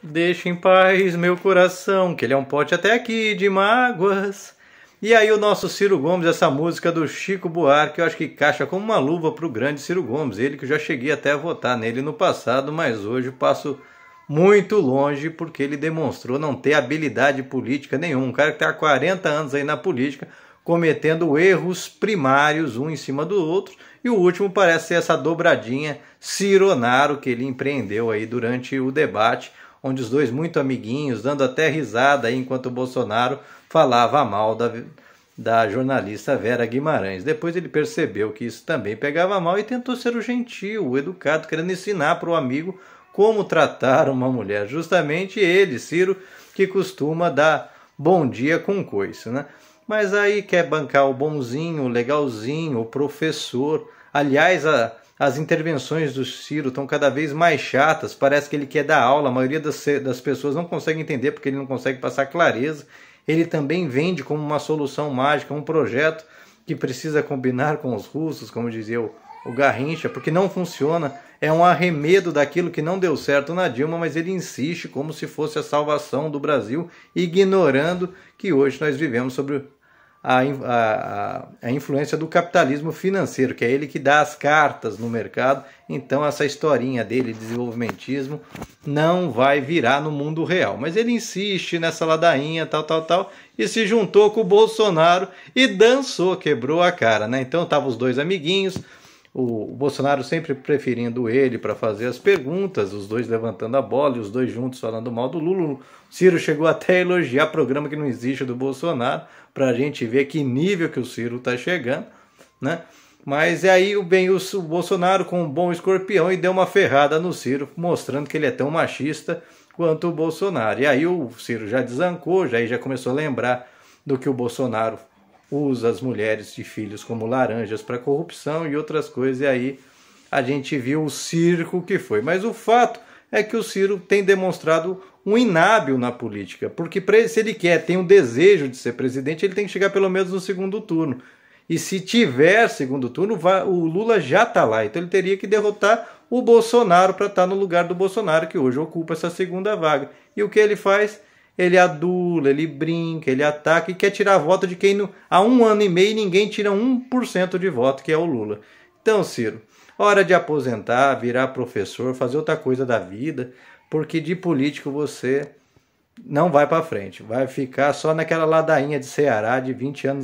Deixa em paz meu coração, que ele é um pote até aqui de mágoas. E aí o nosso Ciro Gomes, essa música do Chico Buarque, eu acho que caixa como uma luva para o grande Ciro Gomes. Ele que eu já cheguei até a votar nele no passado, mas hoje passo muito longe porque ele demonstrou não ter habilidade política nenhuma. Um cara que está há 40 anos aí na política, cometendo erros primários um em cima do outro. E o último parece ser essa dobradinha Cironaro que ele empreendeu aí durante o debate onde os dois muito amiguinhos, dando até risada enquanto o Bolsonaro falava mal da, da jornalista Vera Guimarães. Depois ele percebeu que isso também pegava mal e tentou ser o gentil, o educado, querendo ensinar para o amigo como tratar uma mulher. Justamente ele, Ciro, que costuma dar bom dia com coice, né? Mas aí quer bancar o bonzinho, o legalzinho, o professor. Aliás, a, as intervenções do Ciro estão cada vez mais chatas, parece que ele quer dar aula, a maioria das, das pessoas não consegue entender porque ele não consegue passar clareza. Ele também vende como uma solução mágica, um projeto que precisa combinar com os russos, como dizia o, o Garrincha, porque não funciona. É um arremedo daquilo que não deu certo na Dilma, mas ele insiste como se fosse a salvação do Brasil, ignorando que hoje nós vivemos sobre a, a, a influência do capitalismo financeiro, que é ele que dá as cartas no mercado. Então, essa historinha dele, desenvolvimentismo, não vai virar no mundo real. Mas ele insiste nessa ladainha, tal, tal, tal, e se juntou com o Bolsonaro e dançou, quebrou a cara. Né? Então, estavam os dois amiguinhos o Bolsonaro sempre preferindo ele para fazer as perguntas, os dois levantando a bola e os dois juntos falando mal do Lula. O Ciro chegou até a elogiar programa que não existe do Bolsonaro, para a gente ver que nível que o Ciro está chegando, né? Mas é aí o bem o Bolsonaro com um bom escorpião e deu uma ferrada no Ciro, mostrando que ele é tão machista quanto o Bolsonaro. E aí o Ciro já desancou, já, já começou a lembrar do que o Bolsonaro usa as mulheres e filhos como laranjas para corrupção e outras coisas, e aí a gente viu o circo que foi. Mas o fato é que o Ciro tem demonstrado um inábil na política, porque se ele quer, tem um desejo de ser presidente, ele tem que chegar pelo menos no segundo turno. E se tiver segundo turno, o Lula já está lá, então ele teria que derrotar o Bolsonaro para estar tá no lugar do Bolsonaro, que hoje ocupa essa segunda vaga. E o que ele faz? ele adula, ele brinca, ele ataca e quer tirar voto de quem no, há um ano e meio ninguém tira 1% de voto, que é o Lula. Então, Ciro, hora de aposentar, virar professor, fazer outra coisa da vida, porque de político você não vai para frente, vai ficar só naquela ladainha de Ceará de 20 anos.